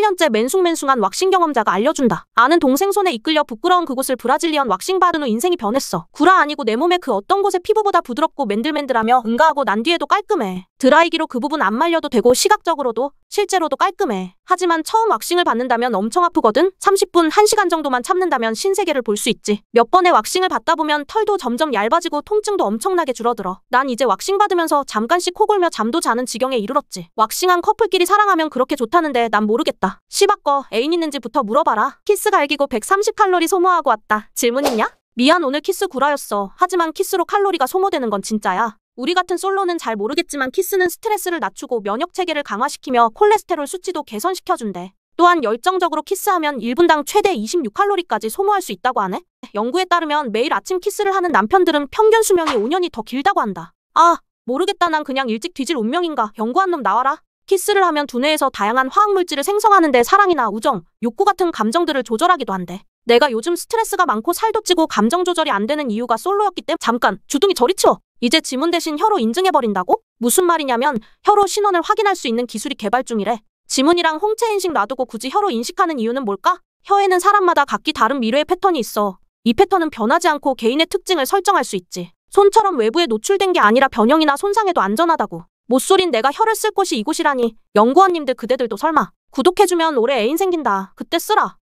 17년째 맨숭맨숭한 왁싱 경험자가 알려준다. 아는 동생 손에 이끌려 부끄러운 그곳을 브라질리언 왁싱 바른 후 인생이 변했어. 구라 아니고 내몸에그 어떤 곳에 피부보다 부드럽고 맨들맨들하며 응가하고 난 뒤에도 깔끔해. 드라이기로 그 부분 안 말려도 되고 시각적으로도 실제로도 깔끔해. 하지만 처음 왁싱을 받는다면 엄청 아프거든? 30분, 1시간 정도만 참는다면 신세계를 볼 수 있지. 몇 번의 왁싱을 받다 보면 털도 점점 얇아지고 통증도 엄청나게 줄어들어. 난 이제 왁싱 받으면서 잠깐씩 코 골며 잠도 자는 지경에 이르렀지. 왁싱한 커플끼리 사랑하면 그렇게 좋다는데 난 모르겠다. 물다 씨바꺼 애인 있는지부터 물어봐라. 키스 갈기고 130칼로리 소모하고 왔다. 질문 있냐? 미안 오늘 키스 구라였어. 하지만 키스로 칼로리가 소모되는 건 진짜야. 우리 같은 솔로는 잘 모르겠지만 키스는 스트레스를 낮추고 면역 체계를 강화시키며 콜레스테롤 수치도 개선시켜준대. 또한 열정적으로 키스하면 1분당 최대 26칼로리까지 소모할 수 있다고 하네? 연구에 따르면 매일 아침 키스를 하는 남편들은 평균 수명이 5년이 더 길다고 한다. 아, 모르겠다 난 그냥 일찍 뒤질 운명인가. 연구한 놈 나와라. 키스를 하면 두뇌에서 다양한 화학물질을 생성하는데 사랑이나 우정, 욕구 같은 감정들을 조절하기도 한대. 내가 요즘 스트레스가 많고 살도 찌고 감정 조절이 안 되는 이유가 솔로였기 때문에 잠깐 주둥이 저리 치워. 이제 지문 대신 혀로 인증해버린다고? 무슨 말이냐면 혀로 신원을 확인할 수 있는 기술이 개발 중이래. 지문이랑 홍채 인식 놔두고 굳이 혀로 인식하는 이유는 뭘까? 혀에는 사람마다 각기 다른 미뢰의 패턴이 있어. 이 패턴은 변하지 않고 개인의 특징을 설정할 수 있지. 손처럼 외부에 노출된 게 아니라 변형이나 손상에도 안전하다고. 못쏠인 내가 혀를 쓸 곳이 이곳이라니. 연구원님들 그대들도 설마. 구독해주면 올해 애인 생긴다. 그때 쓰라.